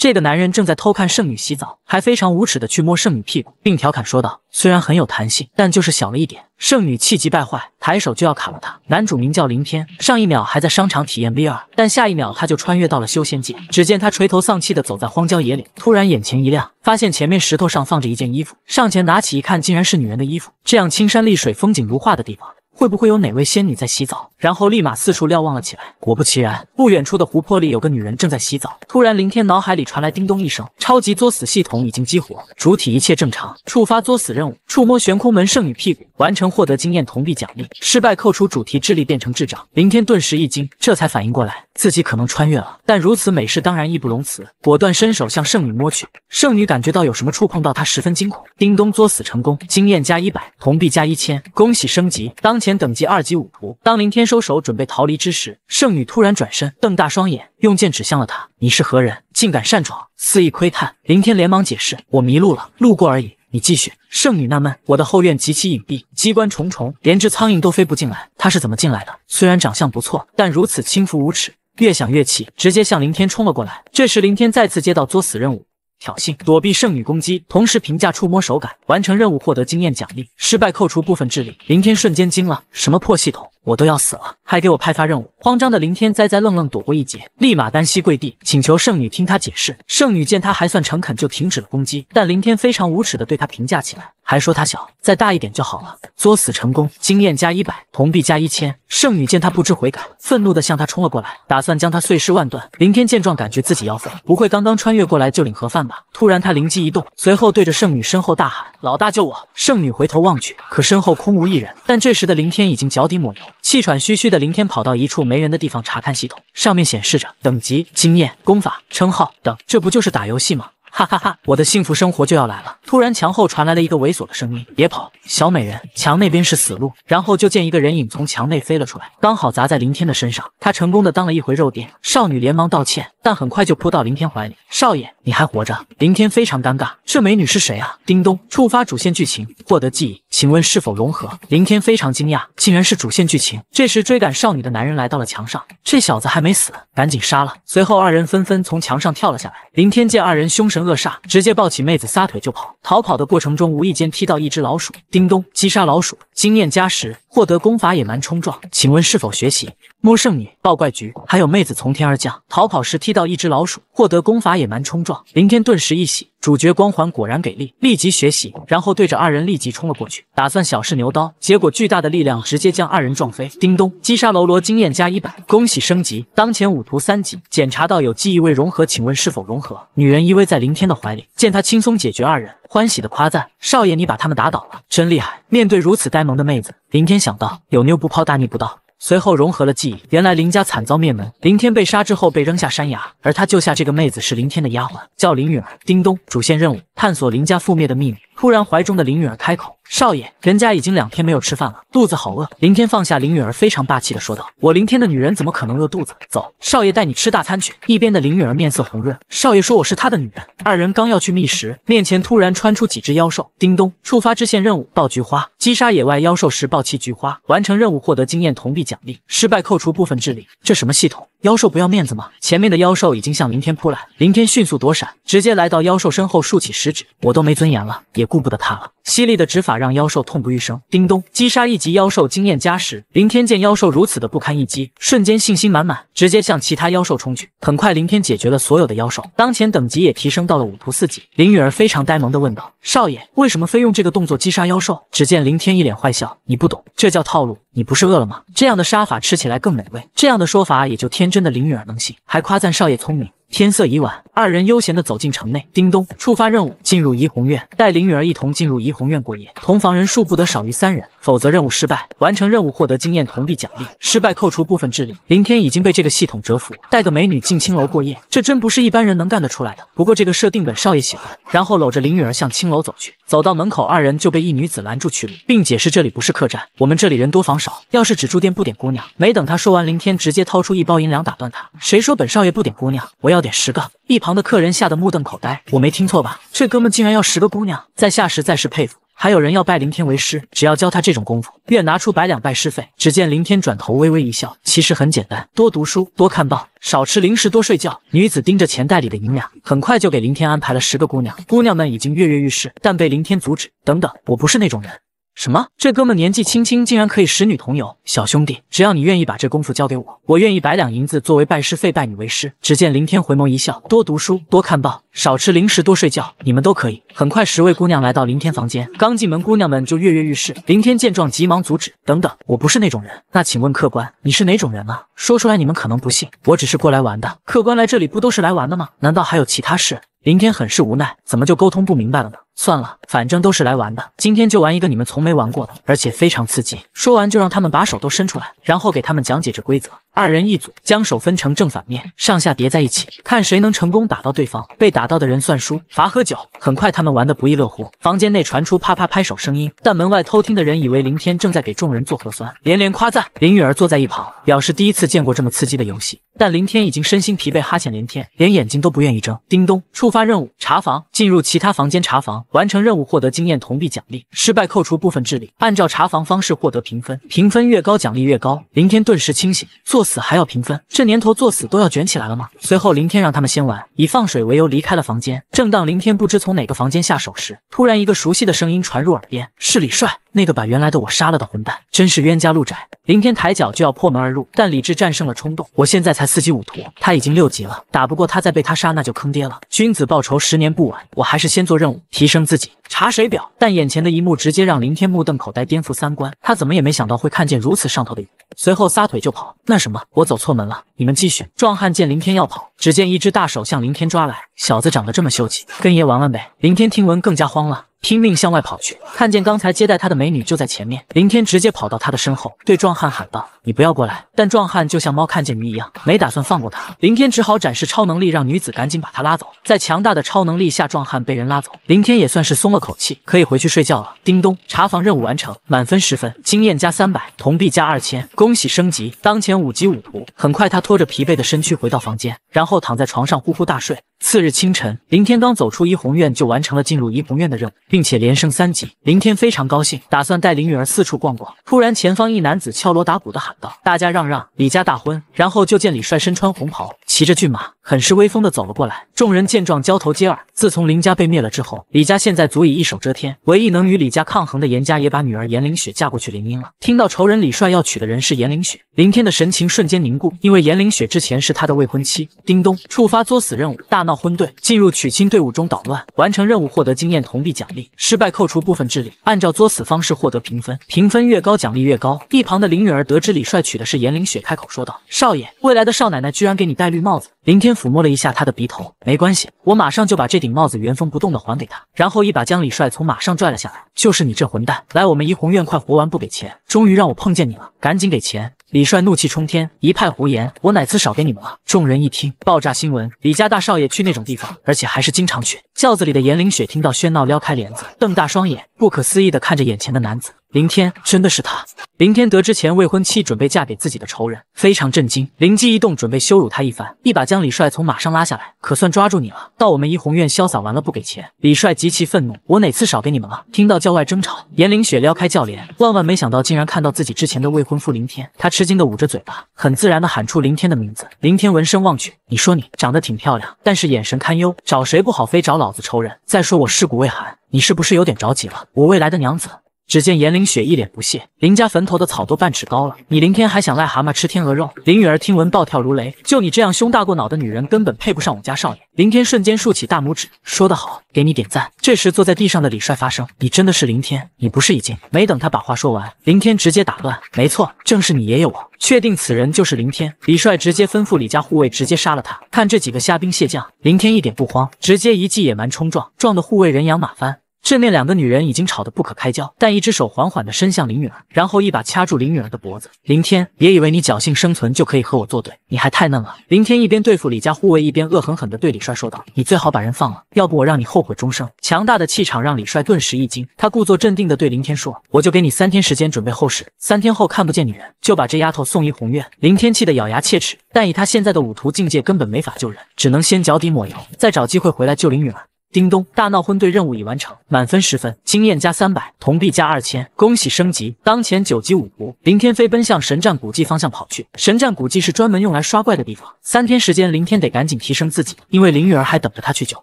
这个男人正在偷看圣女洗澡，还非常无耻的去摸圣女屁股，并调侃说道：“虽然很有弹性，但就是小了一点。”圣女气急败坏，抬手就要砍了他。男主名叫林天，上一秒还在商场体验 VR，但下一秒他就穿越到了修仙界。只见他垂头丧气的走在荒郊野岭，突然眼前一亮，发现前面石头上放着一件衣服，上前拿起一看，竟然是女人的衣服。这样青山绿水、风景如画的地方。会不会有哪位仙女在洗澡？然后立马四处瞭望了起来。果不其然，不远处的湖泊里有个女人正在洗澡。突然，林天脑海里传来叮咚一声，超级作死系统已经激活，主体一切正常，触发作死任务，触摸悬空门圣女屁股，完成获得经验、铜币奖励，失败扣除主题智力，变成智障。林天顿时一惊，这才反应过来自己可能穿越了。但如此美事当然义不容辞，果断伸手向圣女摸去。圣女感觉到有什么触碰到她，十分惊恐。叮咚，作死成功，经验加一百，铜币加一千，恭喜升级，当前。等级二级武徒。当林天收手准备逃离之时，圣女突然转身，瞪大双眼，用剑指向了他：“你是何人？竟敢擅闯，肆意窥探！”林天连忙解释：“我迷路了，路过而已。”你继续。圣女纳闷：“我的后院极其隐蔽，机关重重，连只苍蝇都飞不进来，他是怎么进来的？”虽然长相不错，但如此轻浮无耻，越想越气，直接向林天冲了过来。这时，林天再次接到作死任务。挑衅，躲避圣女攻击，同时评价触摸手感，完成任务获得经验奖励，失败扣除部分智力。林天瞬间惊了，什么破系统？我都要死了，还给我派发任务！慌张的林天栽栽愣愣躲过一劫，立马单膝跪地请求圣女听他解释。圣女见他还算诚恳，就停止了攻击。但林天非常无耻的对他评价起来，还说他小，再大一点就好了。作死成功，经验加一百，铜币加一千。圣女见他不知悔改，愤怒的向他冲了过来，打算将他碎尸万段。林天见状，感觉自己要废，不会刚刚穿越过来就领盒饭吧？突然他灵机一动，随后对着圣女身后大喊：“老大救我！”圣女回头望去，可身后空无一人。但这时的林天已经脚底抹油。气喘吁吁的林天跑到一处没人的地方查看系统，上面显示着等级、经验、功法、称号等，这不就是打游戏吗？哈哈哈，我的幸福生活就要来了。突然，墙后传来了一个猥琐的声音：“别跑，小美人，墙那边是死路。”然后就见一个人影从墙内飞了出来，刚好砸在林天的身上。他成功的当了一回肉垫少女，连忙道歉，但很快就扑到林天怀里：“少爷，你还活着？”林天非常尴尬，这美女是谁啊？叮咚，触发主线剧情，获得记忆，请问是否融合？林天非常惊讶，竟然是主线剧情。这时，追赶少女的男人来到了墙上，这小子还没死，赶紧杀了。随后，二人纷纷从墙上跳了下来。林天见二人凶神。恶煞直接抱起妹子撒腿就跑，逃跑的过程中无意间踢到一只老鼠，叮咚，击杀老鼠，经验加十。获得功法野蛮冲撞，请问是否学习？摸圣女抱怪菊，还有妹子从天而降，逃跑时踢到一只老鼠，获得功法野蛮冲撞。林天顿时一喜，主角光环果然给力，立即学习，然后对着二人立即冲了过去，打算小试牛刀。结果巨大的力量直接将二人撞飞。叮咚，击杀喽罗，经验加一百，恭喜升级，当前武徒三级。检查到有记忆未融合，请问是否融合？女人依偎在林天的怀里，见他轻松解决二人。欢喜的夸赞，少爷你把他们打倒了，真厉害！面对如此呆萌的妹子，林天想到有妞不泡大逆不道，随后融合了记忆。原来林家惨遭灭门，林天被杀之后被扔下山崖，而他救下这个妹子是林天的丫鬟，叫林允儿。叮咚，主线任务：探索林家覆灭的秘密。突然，怀中的林允儿开口：“少爷，人家已经两天没有吃饭了，肚子好饿。”林天放下林允儿，非常霸气的说道：“我林天的女人怎么可能饿肚子？走，少爷带你吃大餐去。”一边的林允儿面色红润：“少爷说我是他的女人。”二人刚要去觅食，面前突然窜出几只妖兽。叮咚，触发支线任务，爆菊花。击杀野外妖兽时爆气菊花，完成任务获得经验、铜币奖励，失败扣除部分智力。这什么系统？妖兽不要面子吗？前面的妖兽已经向林天扑来，林天迅速躲闪，直接来到妖兽身后，竖起食指：“我都没尊严了，也。”顾不得他了，犀利的指法让妖兽痛不欲生。叮咚，击杀一级妖兽，经验加十。林天见妖兽如此的不堪一击，瞬间信心满满，直接向其他妖兽冲去。很快，林天解决了所有的妖兽，当前等级也提升到了五图四级。林雨儿非常呆萌的问道：“少爷，为什么非用这个动作击杀妖兽？”只见林天一脸坏笑：“你不懂，这叫套路。你不是饿了吗？这样的杀法吃起来更美味。”这样的说法也就天真的林雨儿能信，还夸赞少爷聪明。天色已晚，二人悠闲地走进城内。叮咚，触发任务，进入怡红院，带林雨儿一同进入怡红院过夜。同房人数不得少于三人，否则任务失败。完成任务获得经验、铜币奖励，失败扣除部分智力。林天已经被这个系统折服，带个美女进青楼过夜，这真不是一般人能干得出来的。不过这个设定，本少爷喜欢。然后搂着林雨儿向青楼走去。走到门口，二人就被一女子拦住去路，并解释这里不是客栈，我们这里人多房少，要是只住店不点姑娘。没等他说完，林天直接掏出一包银两打断他：“谁说本少爷不点姑娘？我要。”要点十个，一旁的客人吓得目瞪口呆。我没听错吧？这哥们竟然要十个姑娘，在下实在是佩服。还有人要拜林天为师，只要教他这种功夫，愿拿出百两拜师费。只见林天转头微微一笑，其实很简单，多读书，多看报，少吃零食，多睡觉。女子盯着钱袋里的银两，很快就给林天安排了十个姑娘。姑娘们已经跃跃欲试，但被林天阻止。等等，我不是那种人。什么？这哥们年纪轻轻，竟然可以十女同游！小兄弟，只要你愿意把这功夫交给我，我愿意百两银子作为拜师费，拜你为师。只见林天回眸一笑，多读书，多看报，少吃零食，多睡觉，你们都可以。很快，十位姑娘来到林天房间，刚进门，姑娘们就跃跃欲试。林天见状，急忙阻止：“等等，我不是那种人。那请问客官，你是哪种人啊？说出来你们可能不信，我只是过来玩的。客官来这里不都是来玩的吗？难道还有其他事？”林天很是无奈，怎么就沟通不明白了呢？算了，反正都是来玩的，今天就玩一个你们从没玩过的，而且非常刺激。说完就让他们把手都伸出来，然后给他们讲解这规则。二人一组，将手分成正反面，上下叠在一起，看谁能成功打到对方。被打到的人算输，罚喝酒。很快，他们玩得不亦乐乎。房间内传出啪啪拍手声音，但门外偷听的人以为林天正在给众人做核酸，连连夸赞。林雨儿坐在一旁，表示第一次见过这么刺激的游戏。但林天已经身心疲惫，哈欠连天，连眼睛都不愿意睁。叮咚，触发任务，查房，进入其他房间查房，完成任务获得经验、铜币奖励，失败扣除部分智力。按照查房方式获得评分，评分越高，奖励越高。林天顿时清醒。做。作死还要平分？这年头作死都要卷起来了吗？随后林天让他们先玩，以放水为由离开了房间。正当林天不知从哪个房间下手时，突然一个熟悉的声音传入耳边，是李帅。那个把原来的我杀了的混蛋，真是冤家路窄。林天抬脚就要破门而入，但理智战胜了冲动。我现在才四级五图，他已经六级了，打不过他，再被他杀那就坑爹了。君子报仇，十年不晚。我还是先做任务，提升自己。查水表，但眼前的一幕直接让林天目瞪口呆，颠覆三观。他怎么也没想到会看见如此上头的一幕，随后撒腿就跑。那什么，我走错门了，你们继续。壮汉见林天要跑，只见一只大手向林天抓来。小子长得这么秀气，跟爷玩玩呗。林天听闻更加慌了。拼命向外跑去，看见刚才接待他的美女就在前面，林天直接跑到她的身后，对壮汉喊道：“你不要过来！”但壮汉就像猫看见鱼一样，没打算放过他。林天只好展示超能力，让女子赶紧把他拉走。在强大的超能力下，壮汉被人拉走，林天也算是松了口气，可以回去睡觉了。叮咚，查房任务完成，满分十分，经验加三百，铜币加二千，恭喜升级，当前五级五图。很快，他拖着疲惫的身躯回到房间，然后躺在床上呼呼大睡。次日清晨，林天刚走出怡红院，就完成了进入怡红院的任务，并且连升三级。林天非常高兴，打算带林雨儿四处逛逛。突然，前方一男子敲锣打鼓的喊道：“大家让让，李家大婚！”然后就见李帅身穿红袍，骑着骏马，很是威风的走了过来。众人见状交头接耳。自从林家被灭了之后，李家现在足以一手遮天。唯一能与李家抗衡的严家也把女儿严凌雪嫁过去林英了。听到仇人李帅要娶的人是严凌雪，林天的神情瞬间凝固，因为严凌雪之前是他的未婚妻。叮咚，触发作死任务，大闹婚队，进入娶亲队伍中捣乱，完成任务获得经验、铜币奖励，失败扣除部分智力，按照作死方式获得评分，评分越高奖励越高。一旁的林允儿得知李帅娶的是严凌雪，开口说道：“少爷，未来的少奶奶居然给你戴绿帽子。”林天抚摸了一下他的鼻头。没关系，我马上就把这顶帽子原封不动的还给他，然后一把将李帅从马上拽了下来。就是你这混蛋，来我们怡红院快活完不给钱，终于让我碰见你了，赶紧给钱！李帅怒气冲天，一派胡言，我哪次少给你们了？众人一听，爆炸新闻，李家大少爷去那种地方，而且还是经常去。轿子里的严凌雪听到喧闹，撩开帘子，瞪大双眼，不可思议的看着眼前的男子。林天真的是他。林天得知前未婚妻准备嫁给自己的仇人，非常震惊，灵机一动，准备羞辱他一番，一把将李帅从马上拉下来，可算抓住你了。到我们怡红院潇洒完了不给钱？李帅极其愤怒，我哪次少给你们了？听到教外争吵，颜凌雪撩开轿帘，万万没想到竟然看到自己之前的未婚夫林天，他吃惊的捂着嘴巴，很自然的喊出林天的名字。林天闻声望去，你说你长得挺漂亮，但是眼神堪忧，找谁不好，非找老子仇人。再说我尸骨未寒，你是不是有点着急了？我未来的娘子。只见颜凌雪一脸不屑，林家坟头的草都半尺高了，你林天还想癞蛤蟆吃天鹅肉？林雨儿听闻暴跳如雷，就你这样胸大过脑的女人，根本配不上我家少爷。林天瞬间竖起大拇指，说得好，给你点赞。这时坐在地上的李帅发声：“你真的是林天？你不是已经……”没等他把话说完，林天直接打乱：“没错，正是你爷爷。我确定此人就是林天。”李帅直接吩咐李家护卫直接杀了他。看这几个虾兵蟹将，林天一点不慌，直接一记野蛮冲撞，撞得护卫人仰马翻。正面两个女人已经吵得不可开交，但一只手缓缓地伸向林允儿，然后一把掐住林允儿的脖子。林天，别以为你侥幸生存就可以和我作对，你还太嫩了。林天一边对付李家护卫，一边恶狠狠地对李帅说道：“你最好把人放了，要不我让你后悔终生。”强大的气场让李帅顿时一惊，他故作镇定的对林天说：“我就给你三天时间准备后事，三天后看不见女人，就把这丫头送怡红院。”林天气得咬牙切齿，但以他现在的武徒境界，根本没法救人，只能先脚底抹油，再找机会回来救林允儿。叮咚，大闹婚队任务已完成，满分十分，经验加三百，铜币加二千，恭喜升级。当前九级武仆林天飞奔向神战古迹方向跑去。神战古迹是专门用来刷怪的地方，三天时间林天得赶紧提升自己，因为林雨儿还等着他去救。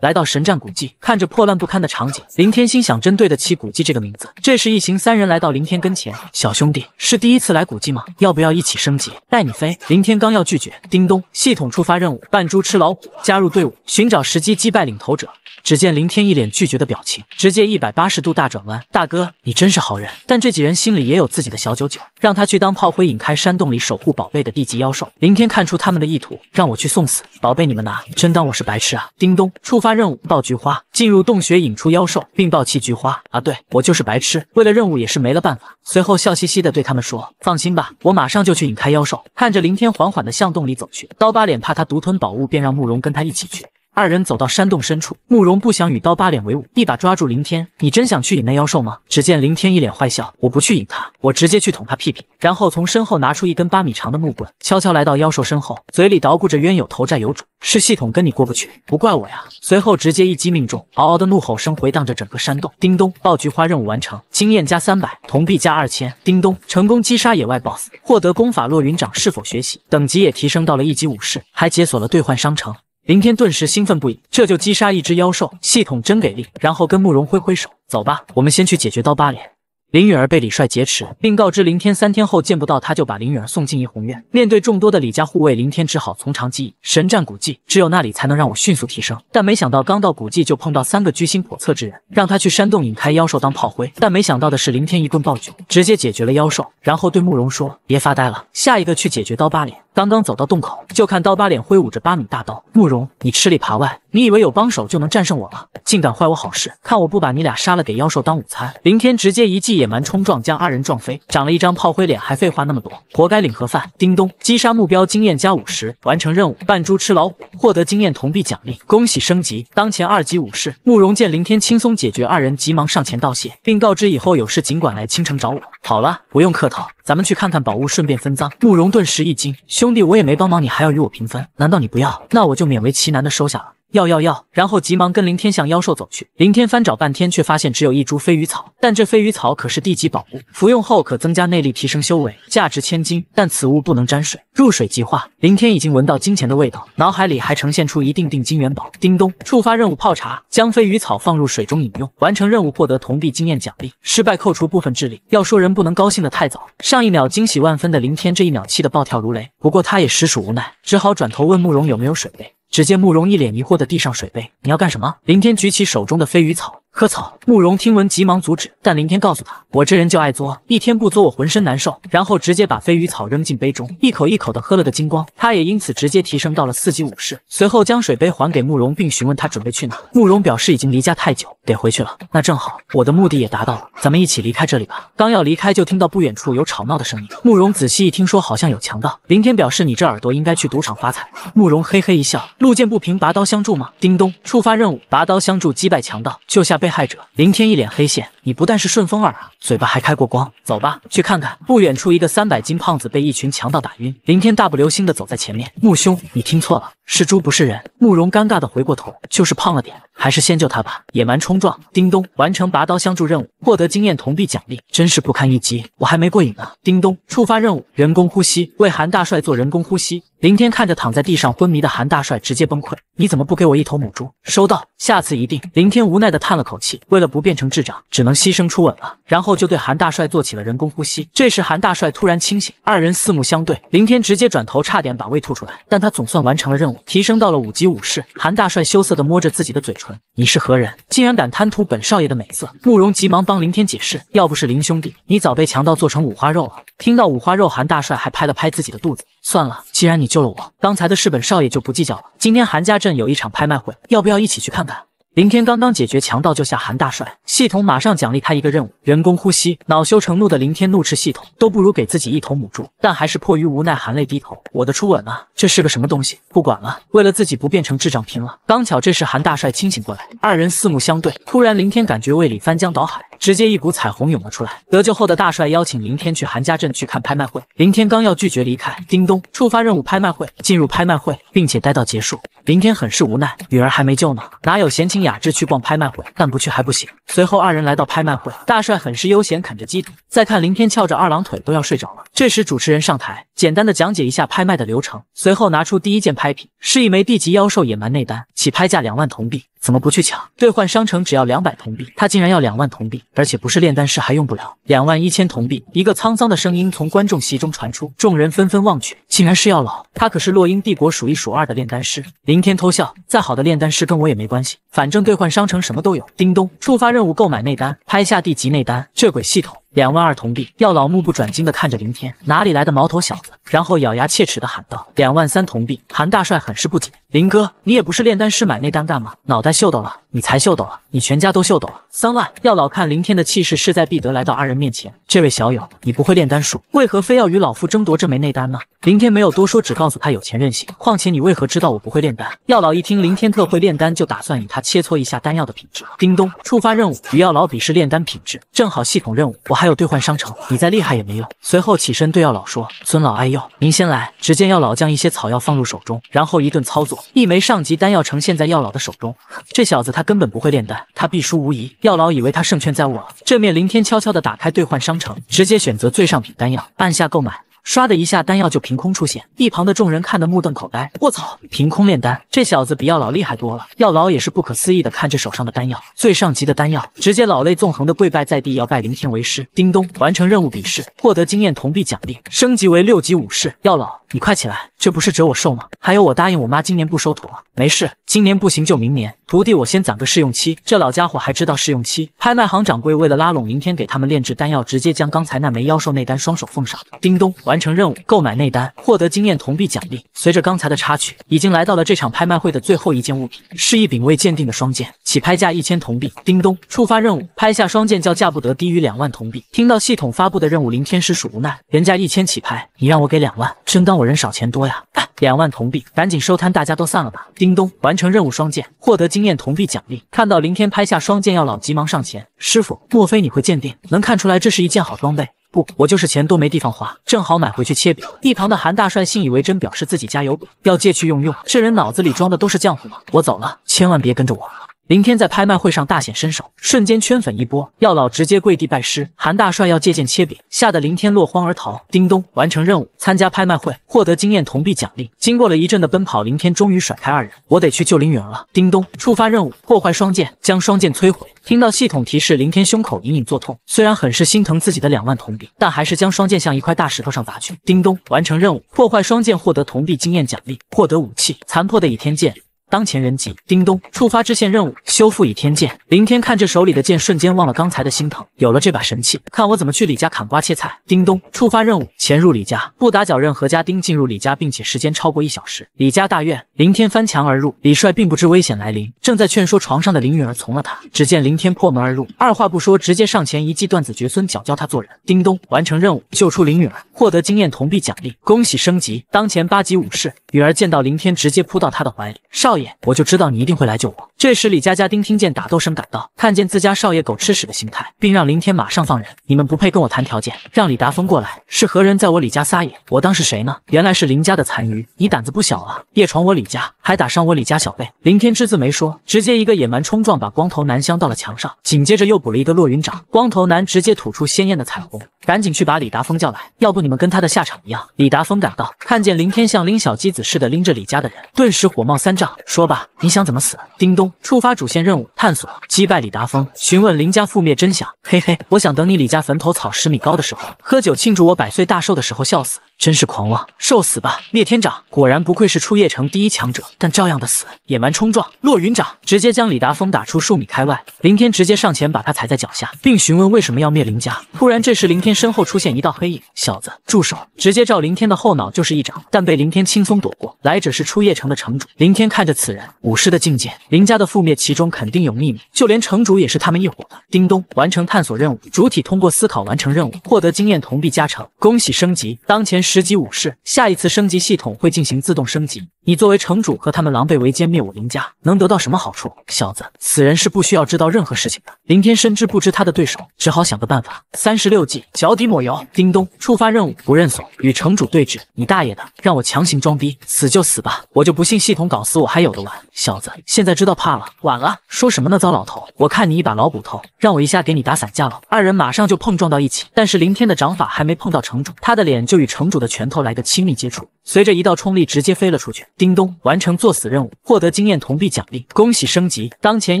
来到神战古迹，看着破烂不堪的场景，林天心想，真对得起古迹这个名字。这时，一行三人来到林天跟前，小兄弟是第一次来古迹吗？要不要一起升级，带你飞？林天刚要拒绝，叮咚，系统触发任务，扮猪吃老虎，加入队伍，寻找时机击败领头者。只见林天一脸拒绝的表情，直接一百八十度大转弯。大哥，你真是好人。但这几人心里也有自己的小九九，让他去当炮灰，引开山洞里守护宝贝的地级妖兽。林天看出他们的意图，让我去送死，宝贝你们拿，真当我是白痴啊！叮咚，触发任务，爆菊花，进入洞穴引出妖兽，并爆气菊花啊！对我就是白痴，为了任务也是没了办法。随后笑嘻嘻的对他们说，放心吧，我马上就去引开妖兽。看着林天缓缓的向洞里走去，刀疤脸怕他独吞宝物，便让慕容跟他一起去。二人走到山洞深处，慕容不想与刀疤脸为伍，一把抓住林天：“你真想去引那妖兽吗？”只见林天一脸坏笑：“我不去引他，我直接去捅他屁屁。”然后从身后拿出一根八米长的木棍，悄悄来到妖兽身后，嘴里捣鼓着：“冤有头债有主，是系统跟你过不去，不怪我呀。”随后直接一击命中，嗷嗷的怒吼声回荡着整个山洞。叮咚，爆菊花任务完成，经验加三百，铜币加二千。叮咚，成功击杀野外 BOSS，获得功法落云掌，是否学习？等级也提升到了一级武士，还解锁了兑换商城。林天顿时兴奋不已，这就击杀一只妖兽，系统真给力！然后跟慕容挥挥手，走吧，我们先去解决刀疤脸。林允儿被李帅劫持，并告知林天三天后见不到他就把林允儿送进怡红院。面对众多的李家护卫，林天只好从长计议。神战古迹，只有那里才能让我迅速提升。但没想到刚到古迹就碰到三个居心叵测之人，让他去山洞引开妖兽当炮灰。但没想到的是，林天一棍爆菊，直接解决了妖兽，然后对慕容说：“别发呆了，下一个去解决刀疤脸。”刚刚走到洞口，就看刀疤脸挥舞着八米大刀。慕容，你吃里扒外，你以为有帮手就能战胜我了？竟敢坏我好事，看我不把你俩杀了，给妖兽当午餐！林天直接一记野蛮冲撞，将二人撞飞。长了一张炮灰脸，还废话那么多，活该领盒饭！叮咚，击杀目标，经验加五十，完成任务，扮猪吃老虎，获得经验铜币奖励。恭喜升级，当前二级武士。慕容见林天轻松解决二人，急忙上前道谢，并告知以后有事尽管来青城找我。好了，不用客套，咱们去看看宝物，顺便分赃。慕容顿时一惊，兄弟，我也没帮忙，你还要与我平分？难道你不要？那我就勉为其难的收下了。要要要！然后急忙跟林天向妖兽走去。林天翻找半天，却发现只有一株飞鱼草。但这飞鱼草可是地级宝物，服用后可增加内力，提升修为，价值千金。但此物不能沾水，入水即化。林天已经闻到金钱的味道，脑海里还呈现出一锭锭金元宝。叮咚，触发任务，泡茶，将飞鱼草放入水中饮用，完成任务获得铜币经验奖励，失败扣除部分智力。要说人不能高兴的太早，上一秒惊喜万分的林天，这一秒气得暴跳如雷。不过他也实属无奈，只好转头问慕容有没有水杯。只见慕容一脸疑惑的递上水杯，你要干什么？林天举起手中的飞鱼草。喝草！慕容听闻，急忙阻止，但林天告诉他：“我这人就爱作，一天不作，我浑身难受。”然后直接把飞鱼草扔进杯中，一口一口的喝了个精光。他也因此直接提升到了四级武士。随后将水杯还给慕容，并询问他准备去哪。慕容表示已经离家太久，得回去了。那正好，我的目的也达到了，咱们一起离开这里吧。刚要离开，就听到不远处有吵闹的声音。慕容仔细一听说，好像有强盗。林天表示：“你这耳朵应该去赌场发财。”慕容嘿嘿一笑：“路见不平，拔刀相助吗？”叮咚，触发任务，拔刀相助，击败强盗，救下。被害者林天一脸黑线，你不但是顺风耳啊，嘴巴还开过光。走吧，去看看。不远处，一个三百斤胖子被一群强盗打晕。林天大步流星的走在前面。穆兄，你听错了，是猪不是人。慕容尴尬的回过头，就是胖了点，还是先救他吧。野蛮冲撞，叮咚，完成拔刀相助任务，获得经验铜币奖励。真是不堪一击，我还没过瘾呢。叮咚，触发任务，人工呼吸，为韩大帅做人工呼吸。林天看着躺在地上昏迷的韩大帅，直接崩溃。你怎么不给我一头母猪？收到，下次一定。林天无奈的叹了口口气，为了不变成智障，只能牺牲初吻了。然后就对韩大帅做起了人工呼吸。这时，韩大帅突然清醒，二人四目相对，林天直接转头，差点把胃吐出来。但他总算完成了任务，提升到了五级武士。韩大帅羞涩的摸着自己的嘴唇，你是何人，竟然敢贪图本少爷的美色？慕容急忙帮林天解释，要不是林兄弟，你早被强盗做成五花肉了。听到五花肉，韩大帅还拍了拍自己的肚子。算了，既然你救了我，刚才的事本少爷就不计较了。今天韩家镇有一场拍卖会，要不要一起去看看？林天刚刚解决强盗，救下韩大帅，系统马上奖励他一个任务——人工呼吸。恼羞成怒的林天怒斥系统：“都不如给自己一头母猪。”但还是迫于无奈，含泪低头。我的初吻啊，这是个什么东西？不管了，为了自己不变成智障，拼了！刚巧这时韩大帅清醒过来，二人四目相对，突然林天感觉胃里翻江倒海。直接一股彩虹涌了出来。得救后的大帅邀请林天去韩家镇去看拍卖会。林天刚要拒绝离开，叮咚，触发任务，拍卖会，进入拍卖会，并且待到结束。林天很是无奈，女儿还没救呢，哪有闲情雅致去逛拍卖会？但不去还不行。随后二人来到拍卖会，大帅很是悠闲，啃着鸡腿。再看林天翘着二郎腿，都要睡着了。这时主持人上台。简单的讲解一下拍卖的流程，随后拿出第一件拍品，是一枚地级妖兽野蛮内丹，起拍价两万铜币。怎么不去抢？兑换商城只要两百铜币，他竟然要两万铜币，而且不是炼丹师还用不了。两万一千铜币，一个沧桑的声音从观众席中传出，众人纷纷望去，竟然是药老，他可是洛英帝国数一数二的炼丹师。林天偷笑，再好的炼丹师跟我也没关系，反正兑换商城什么都有。叮咚，触发任务，购买内丹，拍下地级内丹，这鬼系统。两万二铜币，药老目不转睛地看着林天，哪里来的毛头小子？然后咬牙切齿地喊道：“两万三铜币！”韩大帅很是不解。林哥，你也不是炼丹师，买内丹干嘛？脑袋秀逗了，你才秀逗了，你全家都秀逗了。三万，药老看林天的气势势在必得，来到二人面前。这位小友，你不会炼丹术，为何非要与老夫争夺这枚内丹呢？林天没有多说，只告诉他有钱任性。况且你为何知道我不会炼丹？药老一听林天特会炼丹，就打算与他切磋一下丹药的品质。叮咚，触发任务，与药老比试炼丹品质，正好系统任务，我还有兑换商城。你再厉害也没用。随后起身对药老说，尊老爱幼，您先来。只见药老将一些草药放入手中，然后一顿操作。一枚上级丹药呈现在药老的手中，这小子他根本不会炼丹，他必输无疑。药老以为他胜券在握了。这面林天悄悄地打开兑换商城，直接选择最上品丹药，按下购买。唰的一下，丹药就凭空出现，一旁的众人看得目瞪口呆。我操，凭空炼丹，这小子比药老厉害多了。药老也是不可思议的看着手上的丹药，最上级的丹药，直接老泪纵横的跪拜在地，要拜林天为师。叮咚，完成任务比试，获得经验铜币奖励，升级为六级武士。药老，你快起来，这不是折我寿吗？还有，我答应我妈今年不收徒了。没事，今年不行就明年，徒弟我先攒个试用期。这老家伙还知道试用期。拍卖行掌柜为了拉拢林天给他们炼制丹药，直接将刚才那枚妖兽内丹双手奉上。叮咚。完成任务，购买内丹，获得经验铜币奖励。随着刚才的插曲，已经来到了这场拍卖会的最后一件物品，是一柄未鉴定的双剑，起拍价一千铜币。叮咚，触发任务，拍下双剑，叫价不得低于两万铜币。听到系统发布的任务，林天实属无奈，人家一千起拍，你让我给两万，真当我人少钱多呀？两万铜币，赶紧收摊，大家都散了吧。叮咚，完成任务，双剑获得经验铜币奖励。看到林天拍下双剑，要老急忙上前，师傅，莫非你会鉴定？能看出来这是一件好装备？不，我就是钱多没地方花，正好买回去切饼。一旁的韩大帅信以为真，表示自己家有饼要借去用用。这人脑子里装的都是浆糊吗？我走了，千万别跟着我。林天在拍卖会上大显身手，瞬间圈粉一波。药老直接跪地拜师，韩大帅要借剑切饼，吓得林天落荒而逃。叮咚，完成任务，参加拍卖会，获得经验铜币奖励。经过了一阵的奔跑，林天终于甩开二人，我得去救林允儿了。叮咚，触发任务，破坏双剑，将双剑摧毁。听到系统提示，林天胸口隐隐作痛，虽然很是心疼自己的两万铜币，但还是将双剑向一块大石头上砸去。叮咚，完成任务，破坏双剑，获得铜币经验奖励，获得武器残破的倚天剑。当前人级，叮咚，触发支线任务：修复倚天剑。林天看着手里的剑，瞬间忘了刚才的心疼。有了这把神器，看我怎么去李家砍瓜切菜。叮咚，触发任务：潜入李家，不打搅任何家丁进入李家，并且时间超过一小时。李家大院，林天翻墙而入。李帅并不知危险来临，正在劝说床上的林允儿从了他。只见林天破门而入，二话不说，直接上前一记断子绝孙脚，教他做人。叮咚，完成任务，救出林允儿，获得经验、铜币奖励，恭喜升级，当前八级武士。允儿见到林天，直接扑到他的怀里，少爷。我就知道你一定会来救我。这时，李佳佳丁听见打斗声，赶到，看见自家少爷狗吃屎的心态，并让林天马上放人。你们不配跟我谈条件，让李达峰过来。是何人在我李家撒野？我当是谁呢？原来是林家的残余。你胆子不小啊，夜闯我李家，还打伤我李家小辈。林天只字没说，直接一个野蛮冲撞，把光头男镶到了墙上，紧接着又补了一个落云掌。光头男直接吐出鲜艳的彩虹，赶紧去把李达峰叫来，要不你们跟他的下场一样。李达峰赶到，看见林天像拎小鸡子似的拎着李家的人，顿时火冒三丈。说吧，你想怎么死？叮咚，触发主线任务，探索击败李达峰，询问林家覆灭真相。嘿嘿，我想等你李家坟头草十米高的时候，喝酒庆祝我百岁大寿的时候笑死。真是狂妄，受死吧！灭天掌果然不愧是出夜城第一强者，但照样的死。野蛮冲撞，落云掌直接将李达峰打出数米开外。林天直接上前把他踩在脚下，并询问为什么要灭林家。突然，这时林天身后出现一道黑影，小子，住手！直接照林天的后脑就是一掌，但被林天轻松躲过。来者是出夜城的城主林天，看着此人，武师的境界。林家的覆灭，其中肯定有秘密，就连城主也是他们一伙的。叮咚，完成探索任务，主体通过思考完成任务，获得经验铜币加成，恭喜升级，当前是。十级武士，下一次升级系统会进行自动升级。你作为城主和他们狼狈为奸灭我林家，能得到什么好处？小子，此人是不需要知道任何事情的。林天深知不知他的对手，只好想个办法，三十六计，脚底抹油。叮咚，触发任务，不认怂，与城主对峙。你大爷的，让我强行装逼，死就死吧，我就不信系统搞死我还有的玩。小子，现在知道怕了，晚了。说什么呢，糟老头，我看你一把老骨头，让我一下给你打散架了。二人马上就碰撞到一起，但是林天的掌法还没碰到城主，他的脸就与城主的拳头来个亲密接触，随着一道冲力直接飞了出去。叮咚，完成作死任务，获得经验铜币奖励，恭喜升级！当前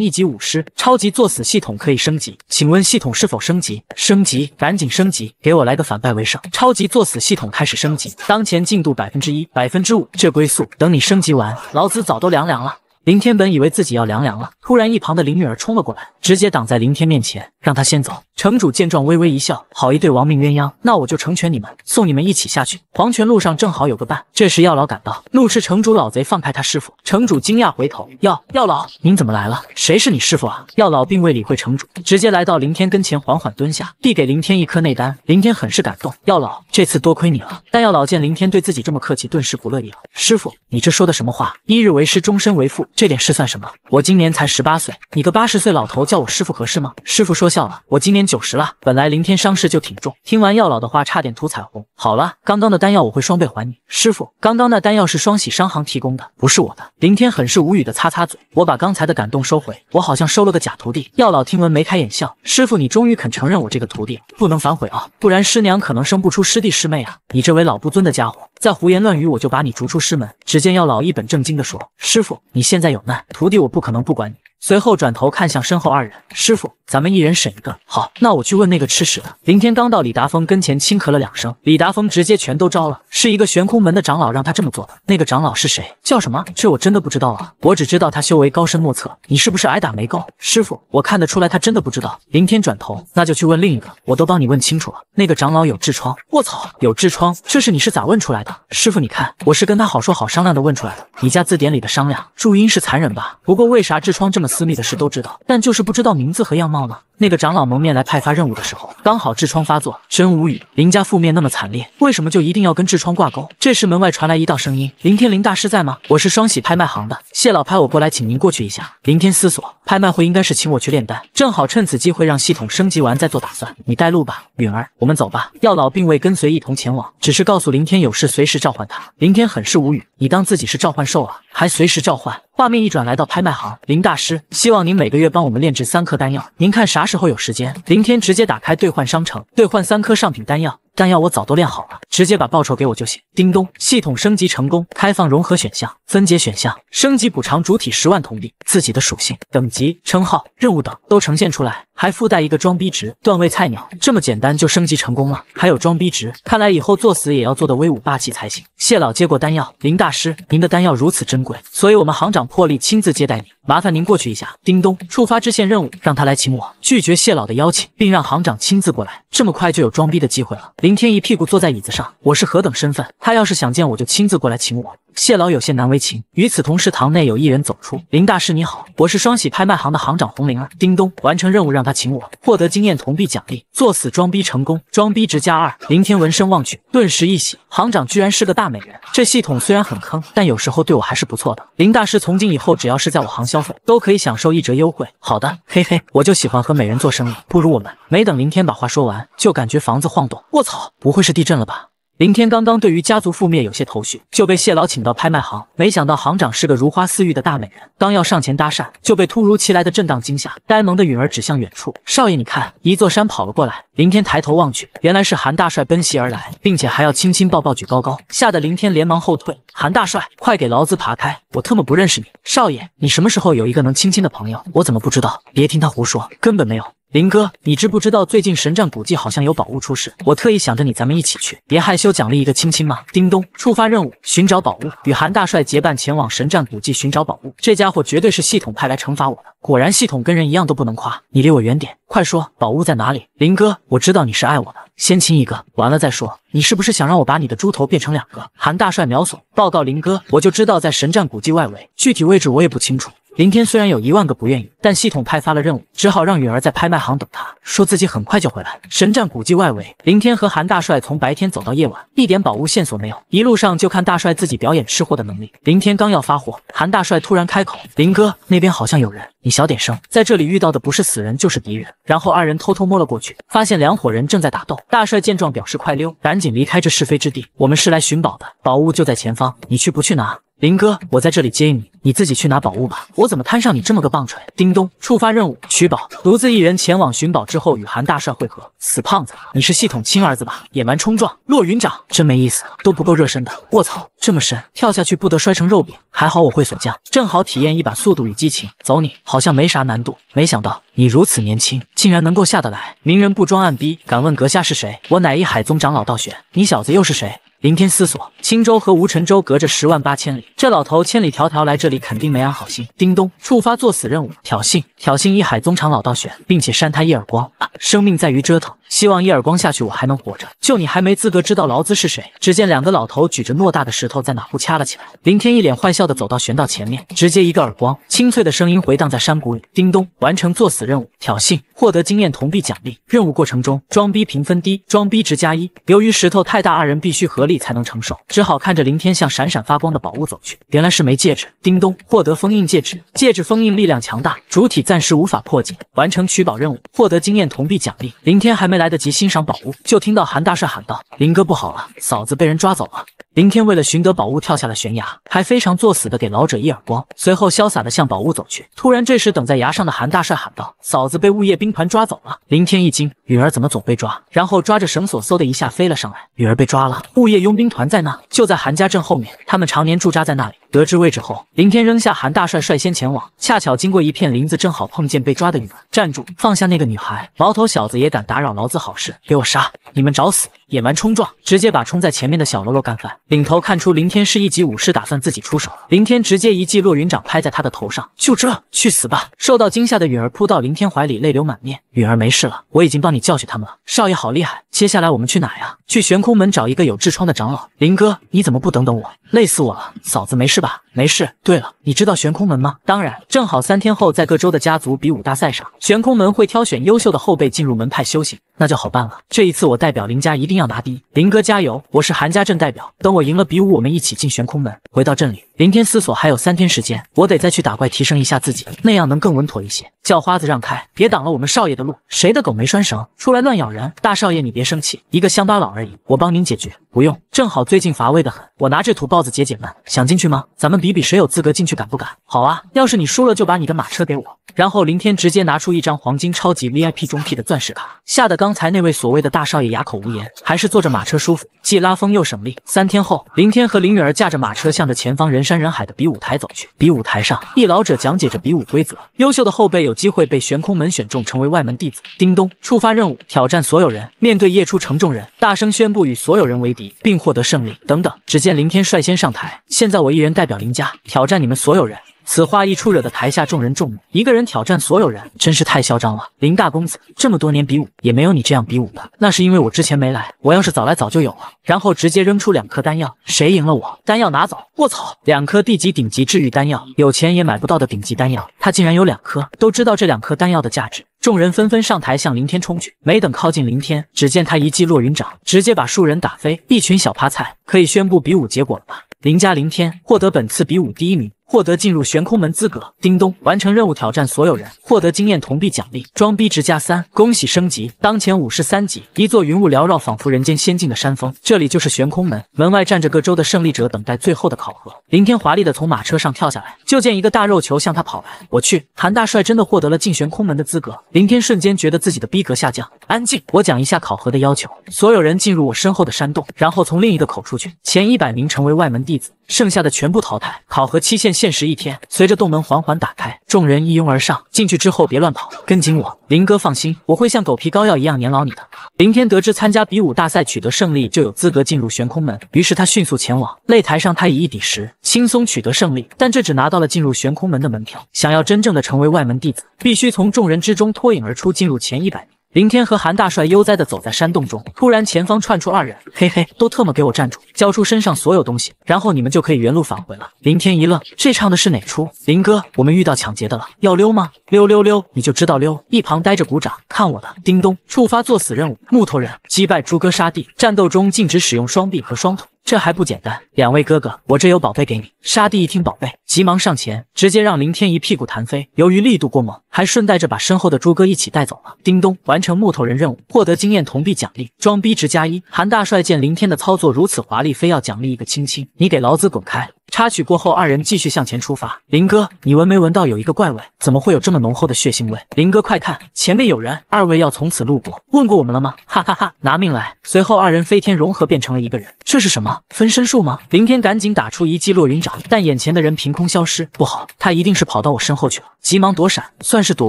一级武师，超级作死系统可以升级，请问系统是否升级？升级，赶紧升级，给我来个反败为胜！超级作死系统开始升级，当前进度百分之一，百分之五，这龟速，等你升级完，老子早都凉凉了。林天本以为自己要凉凉了，突然一旁的林女儿冲了过来，直接挡在林天面前，让他先走。城主见状微微一笑，好一对亡命鸳鸯，那我就成全你们，送你们一起下去。黄泉路上正好有个伴。这时药老赶到，怒斥城主老贼，放开他师傅。城主惊讶回头，药药老，您怎么来了？谁是你师傅啊？药老并未理会城主，直接来到林天跟前，缓缓蹲下，递给林天一颗内丹。林天很是感动，药老这次多亏你了。但药老见林天对自己这么客气，顿时不乐意了。师傅，你这说的什么话？一日为师，终身为父，这点事算什么？我今年才十八岁，你个八十岁老头叫我师傅合适吗？师傅说笑了，我今年。九十了，本来林天伤势就挺重，听完药老的话，差点吐彩虹。好了，刚刚的丹药我会双倍还你。师傅，刚刚那丹药是双喜商行提供的，不是我的。林天很是无语的擦擦嘴，我把刚才的感动收回，我好像收了个假徒弟。药老听闻眉开眼笑，师傅你终于肯承认我这个徒弟，不能反悔啊，不然师娘可能生不出师弟师妹啊。你这位老不尊的家伙，再胡言乱语我就把你逐出师门。只见药老一本正经的说，师傅你现在有难，徒弟我不可能不管你。随后转头看向身后二人，师傅，咱们一人审一个。好，那我去问那个吃屎的。林天刚到李达峰跟前，轻咳了两声，李达峰直接全都招了，是一个悬空门的长老让他这么做的。那个长老是谁？叫什么？这我真的不知道啊，我只知道他修为高深莫测。你是不是挨打没够？师傅，我看得出来他真的不知道。林天转头，那就去问另一个，我都帮你问清楚了。那个长老有痔疮，卧槽，有痔疮，这是你是咋问出来的？师傅，你看，我是跟他好说好商量的问出来的，你家字典里的“商量”注音是残忍吧？不过为啥痔疮这么？私密的事都知道，但就是不知道名字和样貌呢。那个长老蒙面来派发任务的时候，刚好痔疮发作，真无语。林家覆灭那么惨烈，为什么就一定要跟痔疮挂钩？这时门外传来一道声音：“林天，林大师在吗？我是双喜拍卖行的谢老派我过来，请您过去一下。”林天思索，拍卖会应该是请我去炼丹，正好趁此机会让系统升级完再做打算。你带路吧，允儿，我们走吧。药老并未跟随一同前往，只是告诉林天有事随时召唤他。林天很是无语，你当自己是召唤兽啊？还随时召唤？画面一转，来到拍卖行，林大师，希望您每个月帮我们炼制三颗丹药，您看啥时候有时间？林天直接打开兑换商城，兑换三颗上品丹药。丹药我早都练好了，直接把报酬给我就行。叮咚，系统升级成功，开放融合选项、分解选项，升级补偿主体十万铜币。自己的属性、等级、称号、任务等都呈现出来，还附带一个装逼值，段位菜鸟，这么简单就升级成功了。还有装逼值，看来以后作死也要做的威武霸气才行。谢老接过丹药，林大师，您的丹药如此珍贵，所以我们行长破例亲自接待你，麻烦您过去一下。叮咚，触发支线任务，让他来请我。拒绝谢老的邀请，并让行长亲自过来。这么快就有装逼的机会了，林。林天一屁股坐在椅子上。我是何等身份？他要是想见我，就亲自过来请我。谢老有些难为情。与此同时，堂内有一人走出，林大师你好，我是双喜拍卖行的行长洪灵儿。叮咚，完成任务让他请我，获得经验铜币奖励。作死装逼成功，装逼值加二。林天闻声望去，顿时一喜，行长居然是个大美人。这系统虽然很坑，但有时候对我还是不错的。林大师从今以后只要是在我行消费，都可以享受一折优惠。好的，嘿嘿，我就喜欢和美人做生意。不如我们……没等林天把话说完，就感觉房子晃动，我操，不会是地震了吧？林天刚刚对于家族覆灭有些头绪，就被谢老请到拍卖行。没想到行长是个如花似玉的大美人，刚要上前搭讪，就被突如其来的震荡惊吓。呆萌的允儿指向远处：“少爷，你看，一座山跑了过来。”林天抬头望去，原来是韩大帅奔袭而来，并且还要亲亲抱抱举高高，吓得林天连忙后退：“韩大帅，快给劳子爬开！我特么不认识你！少爷，你什么时候有一个能亲亲的朋友？我怎么不知道？别听他胡说，根本没有。”林哥，你知不知道最近神战古迹好像有宝物出世？我特意想着你，咱们一起去。别害羞，奖励一个亲亲吗？叮咚，触发任务，寻找宝物。与韩大帅结伴前往神战古迹寻找宝物，这家伙绝对是系统派来惩罚我的。果然，系统跟人一样，都不能夸。你离我远点，快说，宝物在哪里？林哥，我知道你是爱我的，先亲一个，完了再说。你是不是想让我把你的猪头变成两个？韩大帅秒怂，报告林哥，我就知道在神战古迹外围，具体位置我也不清楚。林天虽然有一万个不愿意，但系统派发了任务，只好让允儿在拍卖行等他，说自己很快就回来。神战古迹外围，林天和韩大帅从白天走到夜晚，一点宝物线索没有。一路上就看大帅自己表演吃货的能力。林天刚要发火，韩大帅突然开口：“林哥，那边好像有人，你小点声，在这里遇到的不是死人就是敌人。”然后二人偷偷摸了过去，发现两伙人正在打斗。大帅见状表示快溜，赶紧离开这是非之地。我们是来寻宝的，宝物就在前方，你去不去拿？林哥，我在这里接应你，你自己去拿宝物吧。我怎么摊上你这么个棒槌？叮咚，触发任务，取宝。独自一人前往寻宝，之后与韩大帅汇合。死胖子，你是系统亲儿子吧？野蛮冲撞，落云掌，真没意思，都不够热身的。卧槽，这么深，跳下去不得摔成肉饼？还好我会锁降，正好体验一把速度与激情。走你，好像没啥难度。没想到你如此年轻，竟然能够下得来。明人不装暗逼，敢问阁下是谁？我乃一海宗长老道玄，你小子又是谁？林天思索，青州和吴辰州隔着十万八千里，这老头千里迢迢来这里，肯定没安好心。叮咚，触发作死任务，挑衅，挑衅一海宗长老道玄，并且扇他一耳光。生命在于折腾。希望一耳光下去，我还能活着。就你还没资格知道劳资是谁。只见两个老头举着诺大的石头在马互掐了起来。林天一脸坏笑的走到玄道前面，直接一个耳光。清脆的声音回荡在山谷里。叮咚，完成作死任务，挑衅，获得经验铜币奖励。任务过程中，装逼评分低，装逼值加一。由于石头太大，二人必须合力才能承受，只好看着林天向闪闪发光的宝物走去。原来是枚戒指。叮咚，获得封印戒指，戒指封印力量强大，主体暂时无法破解。完成取宝任务，获得经验铜币奖励。林天还没。来得及欣赏宝物，就听到韩大帅喊道：“林哥，不好了，嫂子被人抓走了。”林天为了寻得宝物，跳下了悬崖，还非常作死的给老者一耳光，随后潇洒的向宝物走去。突然，这时等在崖上的韩大帅喊道：“嫂子被物业兵团抓走了！”林天一惊，雨儿怎么总被抓？然后抓着绳索，嗖的一下飞了上来。雨儿被抓了，物业佣兵团在那，就在韩家镇后面。他们常年驻扎在那里。得知位置后，林天扔下韩大帅，率先前往。恰巧经过一片林子，正好碰见被抓的女儿。站住！放下那个女孩！毛头小子也敢打扰老子好事，给我杀！你们找死！野蛮冲撞，直接把冲在前面的小喽啰干翻！领头看出林天是一级武士，打算自己出手。林天直接一记落云掌拍在他的头上，就这，去死吧！受到惊吓的允儿扑到林天怀里，泪流满面。允儿没事了，我已经帮你教训他们了。少爷好厉害！接下来我们去哪呀？去悬空门找一个有痔疮的长老。林哥，你怎么不等等我？累死我了！嫂子没事吧？没事。对了，你知道悬空门吗？当然。正好三天后在各州的家族比武大赛上，悬空门会挑选优秀的后辈进入门派修行。那就好办了。这一次我代表林家一定要拿第一，林哥加油！我是韩家镇代表，等我赢了比武，我们一起进悬空门。回到镇里，林天思索，还有三天时间，我得再去打怪提升一下自己，那样能更稳妥一些。叫花子让开，别挡了我们少爷的路！谁的狗没拴绳，出来乱咬人？大少爷你别生气，一个乡巴佬而已，我帮您解决。不用，正好最近乏味的很，我拿这土包子解解闷。想进去吗？咱们比比谁有资格进去，敢不敢？好啊，要是你输了就把你的马车给我。然后林天直接拿出一张黄金超级 VIP 中 P 的钻石卡，吓得刚。刚才那位所谓的大少爷哑口无言，还是坐着马车舒服，既拉风又省力。三天后，林天和林女儿驾着马车向着前方人山人海的比武台走去。比武台上，一老者讲解着比武规则。优秀的后辈有机会被悬空门选中，成为外门弟子。叮咚，触发任务，挑战所有人。面对夜出城众人，大声宣布与所有人为敌，并获得胜利。等等，只见林天率先上台，现在我一人代表林家挑战你们所有人。此话一出，惹得台下众人众怒。一个人挑战所有人，真是太嚣张了。林大公子，这么多年比武也没有你这样比武的。那是因为我之前没来，我要是早来，早就有了。然后直接扔出两颗丹药，谁赢了我，丹药拿走。我操，两颗地级顶级治愈丹药，有钱也买不到的顶级丹药，他竟然有两颗，都知道这两颗丹药的价值。众人纷纷上台向林天冲去，没等靠近林天，只见他一记落云掌，直接把数人打飞。一群小趴菜，可以宣布比武结果了吧？林家林天获得本次比武第一名。获得进入悬空门资格。叮咚，完成任务挑战所有人，获得经验、铜币奖励，装逼值加三。恭喜升级，当前五十三级。一座云雾缭绕、仿佛人间仙境的山峰，这里就是悬空门。门外站着各州的胜利者，等待最后的考核。林天华丽的从马车上跳下来，就见一个大肉球向他跑来。我去，韩大帅真的获得了进悬空门的资格。林天瞬间觉得自己的逼格下降。安静，我讲一下考核的要求。所有人进入我身后的山洞，然后从另一个口出去。前一百名成为外门弟子，剩下的全部淘汰。考核期限。限时一天，随着洞门缓缓打开，众人一拥而上。进去之后别乱跑，跟紧我。林哥，放心，我会像狗皮膏药一样粘牢你的。林天得知参加比武大赛取得胜利就有资格进入悬空门，于是他迅速前往擂台上。他以一抵十，轻松取得胜利，但这只拿到了进入悬空门的门票。想要真正的成为外门弟子，必须从众人之中脱颖而出，进入前一百名。林天和韩大帅悠哉的走在山洞中，突然前方窜出二人，嘿嘿，都特么给我站住，交出身上所有东西，然后你们就可以原路返回了。林天一愣，这唱的是哪出？林哥，我们遇到抢劫的了，要溜吗？溜溜溜，你就知道溜。一旁呆着鼓掌，看我的，叮咚，触发作死任务，木头人击败朱哥沙地，战斗中禁止使用双臂和双腿，这还不简单？两位哥哥，我这有宝贝给你。沙地一听宝贝，急忙上前，直接让林天一屁股弹飞，由于力度过猛。还顺带着把身后的猪哥一起带走了。叮咚，完成木头人任务，获得经验、铜币奖励，装逼值加一。韩大帅见林天的操作如此华丽，非要奖励一个亲亲。你给老子滚开！插曲过后，二人继续向前出发。林哥，你闻没闻到有一个怪味？怎么会有这么浓厚的血腥味？林哥，快看，前面有人！二位要从此路过，问过我们了吗？哈哈哈，拿命来！随后二人飞天融合，变成了一个人。这是什么分身术吗？林天赶紧打出一记落云掌，但眼前的人凭空消失。不好，他一定是跑到我身后去了。急忙躲闪，算是躲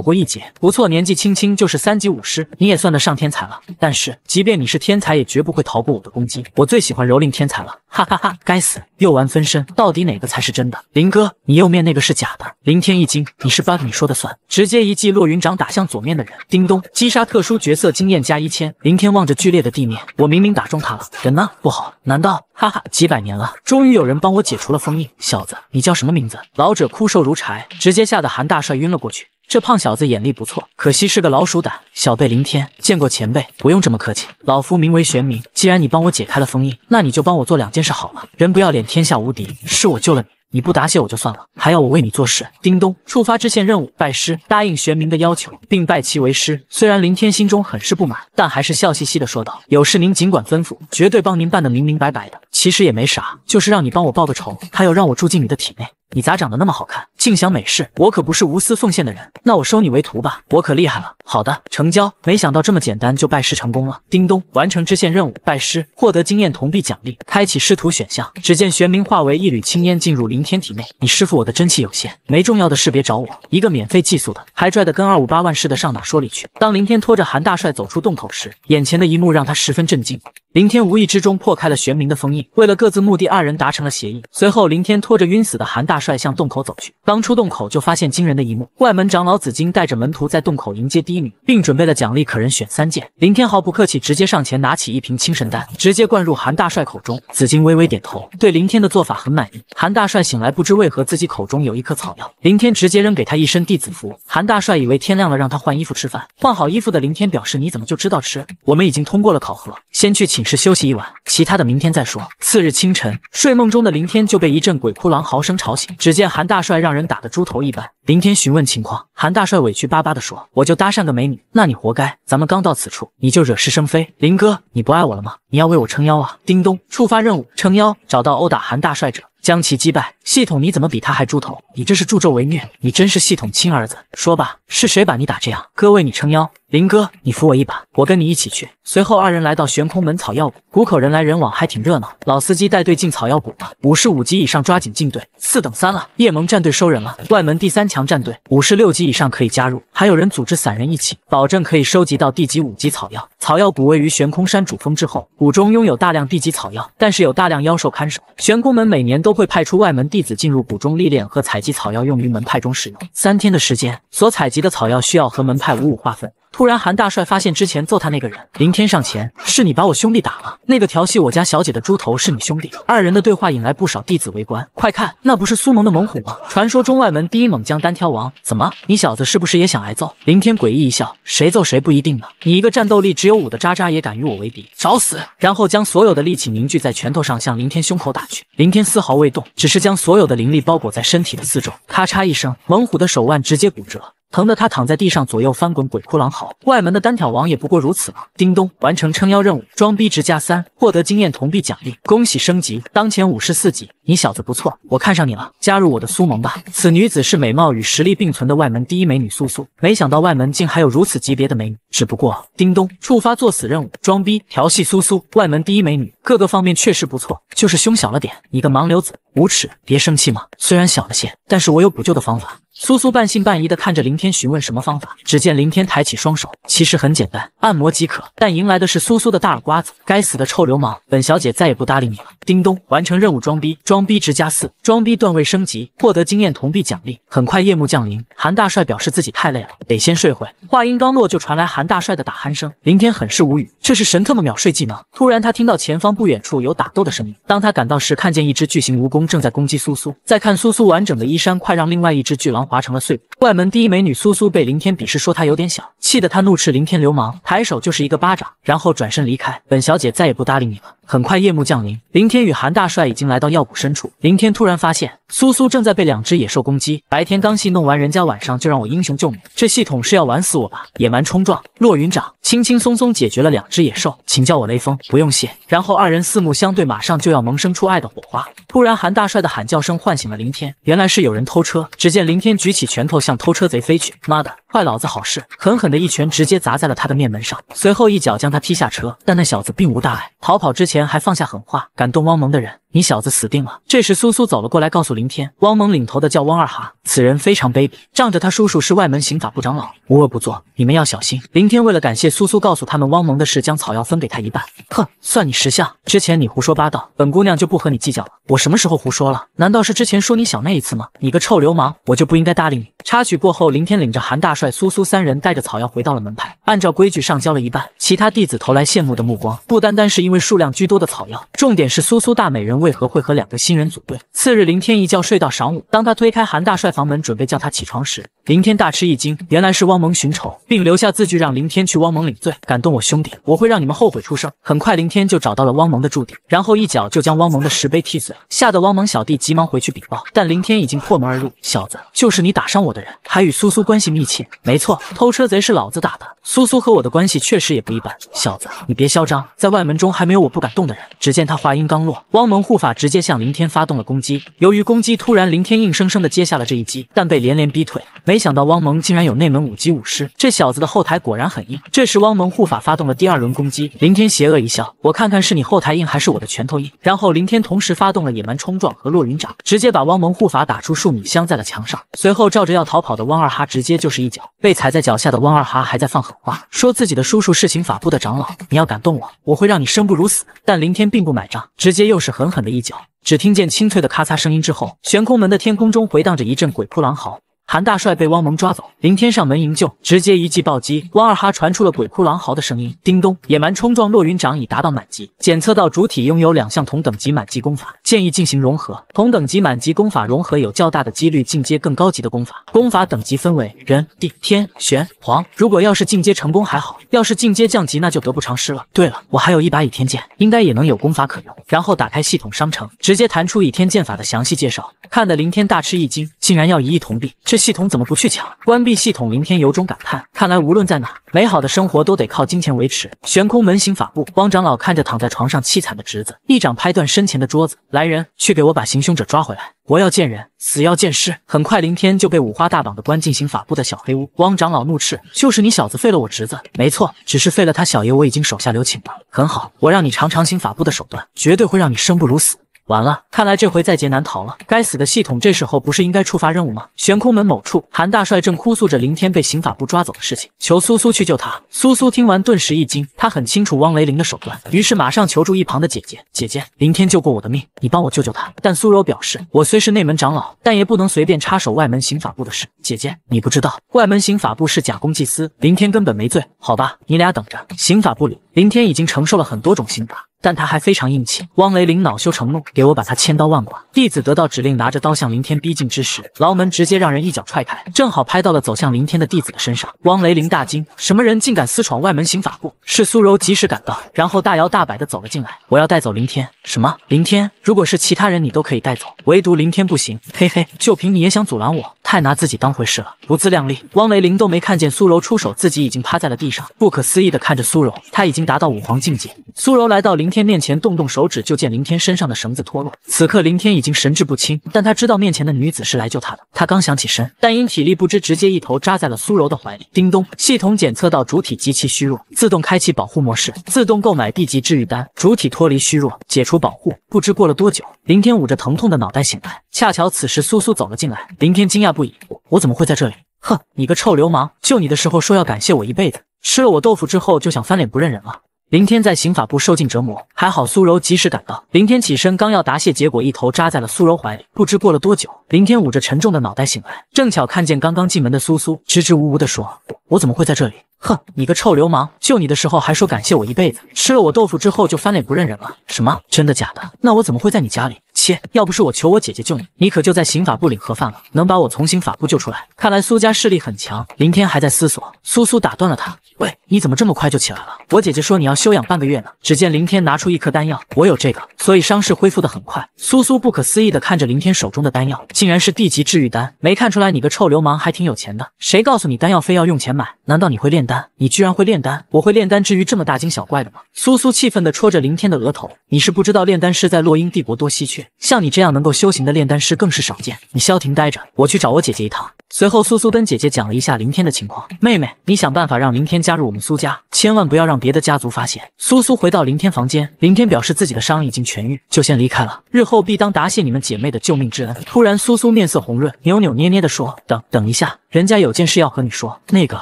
过一劫。不错，年纪轻轻就是三级武师，你也算得上天才了。但是，即便你是天才，也绝不会逃过我的攻击。我最喜欢蹂躏天才了，哈哈哈！该死，又玩分身，到底哪个才是真的？林哥，你右面那个是假的。林天一惊，你是 bug，你说的算。直接一记落云掌打向左面的人。叮咚，击杀特殊角色，经验加一千。林天望着剧烈的地面，我明明打中他了，人呢？不好，难道……哈哈，几百年了，终于有人帮我解除了封印。小子，你叫什么名字？老者枯瘦如柴，直接吓得韩大。帅晕了过去。这胖小子眼力不错，可惜是个老鼠胆。小辈林天见过前辈，不用这么客气。老夫名为玄冥，既然你帮我解开了封印，那你就帮我做两件事好了。人不要脸，天下无敌。是我救了你，你不答谢我就算了，还要我为你做事。叮咚，触发支线任务，拜师，答应玄冥的要求，并拜其为师。虽然林天心中很是不满，但还是笑嘻嘻的说道：“有事您尽管吩咐，绝对帮您办得明明白白的。其实也没啥，就是让你帮我报个仇，还有让我住进你的体内。”你咋长得那么好看，竟想美事？我可不是无私奉献的人，那我收你为徒吧，我可厉害了。好的，成交。没想到这么简单就拜师成功了。叮咚，完成支线任务，拜师获得经验铜币奖励，开启师徒选项。只见玄冥化为一缕青烟进入林天体内。你师父我的真气有限，没重要的事别找我。一个免费寄宿的，还拽的跟二五八万似的，上哪说理去？当林天拖着韩大帅走出洞口时，眼前的一幕让他十分震惊。林天无意之中破开了玄冥的封印，为了各自目的，二人达成了协议。随后林天拖着晕死的韩大。帅向洞口走去，刚出洞口就发现惊人的一幕，外门长老紫金带着门徒在洞口迎接第一并准备了奖励，可人选三件。林天毫不客气，直接上前拿起一瓶清神丹，直接灌入韩大帅口中。紫金微微点头，对林天的做法很满意。韩大帅醒来，不知为何自己口中有一颗草药。林天直接扔给他一身弟子服。韩大帅以为天亮了，让他换衣服吃饭。换好衣服的林天表示：“你怎么就知道吃？我们已经通过了考核，先去寝室休息一晚，其他的明天再说。”次日清晨，睡梦中的林天就被一阵鬼哭狼嚎声吵醒。只见韩大帅让人打得猪头一般，林天询问情况，韩大帅委屈巴巴地说：“我就搭讪个美女，那你活该。咱们刚到此处，你就惹是生非。林哥，你不爱我了吗？你要为我撑腰啊！”叮咚，触发任务，撑腰，找到殴打韩大帅者。将其击败，系统你怎么比他还猪头？你这是助纣为虐，你真是系统亲儿子。说吧，是谁把你打这样？哥为你撑腰，林哥你扶我一把，我跟你一起去。随后二人来到悬空门草药谷，谷口人来人往，还挺热闹。老司机带队进草药谷了，五十五级以上抓紧进队。四等三了，叶盟战队收人了，外门第三强战队，五十六级以上可以加入。还有人组织散人一起，保证可以收集到地级五级草药。草药谷位于悬空山主峰之后，谷中拥有大量地级草药，但是有大量妖兽看守。悬空门每年都。都会派出外门弟子进入谷中历练和采集草药，用于门派中使用。三天的时间，所采集的草药需要和门派五五划分。突然，韩大帅发现之前揍他那个人，林天上前，是你把我兄弟打了。那个调戏我家小姐的猪头是你兄弟。二人的对话引来不少弟子围观，快看，那不是苏蒙的猛虎吗？传说中外门第一猛将单挑王，怎么，你小子是不是也想挨揍？林天诡异一笑，谁揍谁不一定呢。你一个战斗力只有五的渣渣也敢与我为敌，找死！然后将所有的力气凝聚在拳头上，向林天胸口打去。林天丝毫未动，只是将所有的灵力包裹在身体的四周。咔嚓一声，猛虎的手腕直接骨折。疼得他躺在地上左右翻滚，鬼哭狼嚎。外门的单挑王也不过如此了。叮咚，完成撑腰任务，装逼值加三，获得经验铜币奖励，恭喜升级，当前五十四级。你小子不错，我看上你了，加入我的苏盟吧。此女子是美貌与实力并存的外门第一美女苏苏，没想到外门竟还有如此级别的美女。只不过，叮咚，触发作死任务，装逼调戏苏苏，外门第一美女，各个方面确实不错，就是胸小了点。你个盲流子，无耻！别生气嘛。虽然小了些，但是我有补救的方法。苏苏半信半疑的看着林天，询问什么方法。只见林天抬起双手，其实很简单，按摩即可。但迎来的是苏苏的大耳刮子。该死的臭流氓，本小姐再也不搭理你了。叮咚，完成任务，装逼，装逼值加四，装逼段位升级，获得经验铜币奖励。很快夜幕降临，韩大帅表示自己太累了，得先睡会。话音刚落，就传来韩大帅的打鼾声。林天很是无语，这是神特么秒睡技能。突然他听到前方不远处有打斗的声音，当他赶到时，看见一只巨型蜈蚣正在攻击苏苏。再看苏苏完整的衣衫，快让另外一只巨狼。划成了碎布。外门第一美女苏苏被林天鄙视，说她有点小，气得她怒斥林天流氓，抬手就是一个巴掌，然后转身离开。本小姐再也不搭理你了。很快夜幕降临，林天与韩大帅已经来到药谷深处。林天突然发现苏苏正在被两只野兽攻击。白天刚戏弄完人家，晚上就让我英雄救美，这系统是要玩死我吧？野蛮冲撞，落云掌，轻轻松松解决了两只野兽。请叫我雷锋，不用谢。然后二人四目相对，马上就要萌生出爱的火花。突然韩大帅的喊叫声唤醒了林天，原来是有人偷车。只见林天。举起拳头向偷车贼飞去，妈的，坏老子好事！狠狠的一拳直接砸在了他的面门上，随后一脚将他踢下车。但那小子并无大碍，逃跑之前还放下狠话：敢动汪萌的人！你小子死定了！这时苏苏走了过来，告诉林天，汪蒙领头的叫汪二哈，此人非常卑鄙，仗着他叔叔是外门刑法部长老，无恶不作，你们要小心。林天为了感谢苏苏，告诉他们汪蒙的事，将草药分给他一半。哼，算你识相。之前你胡说八道，本姑娘就不和你计较了。我什么时候胡说了？难道是之前说你小那一次吗？你个臭流氓，我就不应该搭理你。插曲过后，林天领着韩大帅、苏苏三人带着草药回到了门派，按照规矩上交了一半，其他弟子投来羡慕的目光，不单单是因为数量居多的草药，重点是苏苏大美人为何会和两个新人组队。次日，林天一觉睡到晌午，当他推开韩大帅房门准备叫他起床时，林天大吃一惊，原来是汪蒙寻仇，并留下字据让林天去汪蒙领罪。敢动我兄弟，我会让你们后悔出生。很快，林天就找到了汪蒙的驻地，然后一脚就将汪蒙的石碑踢碎，吓得汪蒙小弟急忙回去禀报。但林天已经破门而入，小子，就是你打伤我的人，还与苏苏关系密切。没错，偷车贼是老子打的，苏苏和我的关系确实也不一般。小子，你别嚣张，在外门中还没有我不敢动的人。只见他话音刚落，汪蒙护法直接向林天发动了攻击。由于攻击突然，林天硬生生的接下了这一击，但被连连逼退。没想到汪蒙竟然有内门五级武师，这小子的后台果然很硬。这时，汪蒙护法发动了第二轮攻击，林天邪恶一笑：“我看看是你后台硬，还是我的拳头硬。”然后林天同时发动了野蛮冲撞和落云掌，直接把汪蒙护法打出数米，镶在了墙上。随后照着要逃跑的汪二哈，直接就是一脚。被踩在脚下的汪二哈还在放狠话，说自己的叔叔是刑法部的长老，你要敢动我，我会让你生不如死。但林天并不买账，直接又是狠狠的一脚。只听见清脆的咔嚓声音之后，悬空门的天空中回荡着一阵鬼哭狼嚎。韩大帅被汪蒙抓走，林天上门营救，直接一记暴击，汪二哈传出了鬼哭狼嚎的声音。叮咚，野蛮冲撞落云掌已达到满级，检测到主体拥有两项同等级满级功法，建议进行融合。同等级满级功法融合有较大的几率进阶更高级的功法。功法等级分为人、地、天、玄、黄。如果要是进阶成功还好，要是进阶降级那就得不偿失了。对了，我还有一把倚天剑，应该也能有功法可用。然后打开系统商城，直接弹出倚天剑法的详细介绍，看得林天大吃一惊，竟然要一亿铜币，这。系统怎么不去抢？关闭系统，林天由衷感叹，看来无论在哪，美好的生活都得靠金钱维持。悬空门行法步，汪长老看着躺在床上凄惨的侄子，一掌拍断身前的桌子。来人，去给我把行凶者抓回来，活要见人，死要见尸。很快，林天就被五花大绑的关进行法步的小黑屋。汪长老怒斥：就是你小子废了我侄子，没错，只是废了他。小爷我已经手下留情了，很好，我让你尝尝刑法部的手段，绝对会让你生不如死。完了，看来这回在劫难逃了。该死的系统，这时候不是应该触发任务吗？悬空门某处，韩大帅正哭诉着林天被刑法部抓走的事情，求苏苏去救他。苏苏听完顿时一惊，他很清楚汪雷凌的手段，于是马上求助一旁的姐姐。姐姐，林天救过我的命，你帮我救救他。但苏柔表示，我虽是内门长老，但也不能随便插手外门刑法部的事。姐姐，你不知道，外门刑法部是假公济私，林天根本没罪。好吧，你俩等着，刑法部里。林天已经承受了很多种刑罚，但他还非常硬气。汪雷凌恼羞成怒，给我把他千刀万剐！弟子得到指令，拿着刀向林天逼近之时，牢门直接让人一脚踹开，正好拍到了走向林天的弟子的身上。汪雷凌大惊：什么人竟敢私闯外门刑法部？是苏柔及时赶到，然后大摇大摆的走了进来。我要带走林天。什么？林天？如果是其他人，你都可以带走，唯独林天不行。嘿嘿，就凭你也想阻拦我？太拿自己当回事了，不自量力！汪雷凌都没看见苏柔出手，自己已经趴在了地上，不可思议的看着苏柔，他已经。达到五皇境界，苏柔来到林天面前，动动手指，就见林天身上的绳子脱落。此刻林天已经神志不清，但他知道面前的女子是来救他的。他刚想起身，但因体力不支，直接一头扎在了苏柔的怀里。叮咚，系统检测到主体极其虚弱，自动开启保护模式，自动购买地级治愈丹。主体脱离虚弱，解除保护。不知过了多久，林天捂着疼痛的脑袋醒来，恰巧此时苏苏走了进来，林天惊讶不已：“我怎么会在这里？哼，你个臭流氓，救你的时候说要感谢我一辈子。”吃了我豆腐之后就想翻脸不认人了。林天在刑法部受尽折磨，还好苏柔及时赶到。林天起身刚要答谢，结果一头扎在了苏柔怀里。不知过了多久，林天捂着沉重的脑袋醒来，正巧看见刚刚进门的苏苏，支支吾吾地说：“我怎么会在这里？”哼，你个臭流氓！救你的时候还说感谢我一辈子，吃了我豆腐之后就翻脸不认人了。什么？真的假的？那我怎么会在你家里？切，要不是我求我姐姐救你，你可就在刑法部领盒饭了。能把我从刑法部救出来，看来苏家势力很强。林天还在思索，苏苏打断了他。喂，你怎么这么快就起来了？我姐姐说你要休养半个月呢。只见林天拿出一颗丹药，我有这个，所以伤势恢复的很快。苏苏不可思议的看着林天手中的丹药，竟然是地级治愈丹。没看出来你个臭流氓还挺有钱的。谁告诉你丹药非要用钱买？难道你会炼丹？你居然会炼丹？我会炼丹，至于这么大惊小怪的吗？苏苏气愤的戳着林天的额头，你是不知道炼丹师在落英帝国多稀缺。像你这样能够修行的炼丹师更是少见。你消停待着，我去找我姐姐一趟。随后，苏苏跟姐姐讲了一下林天的情况。妹妹，你想办法让林天加入我们苏家，千万不要让别的家族发现。苏苏回到林天房间，林天表示自己的伤已经痊愈，就先离开了，日后必当答谢你们姐妹的救命之恩。突然，苏苏面色红润，扭扭捏捏地说：“等等一下。”人家有件事要和你说，那个，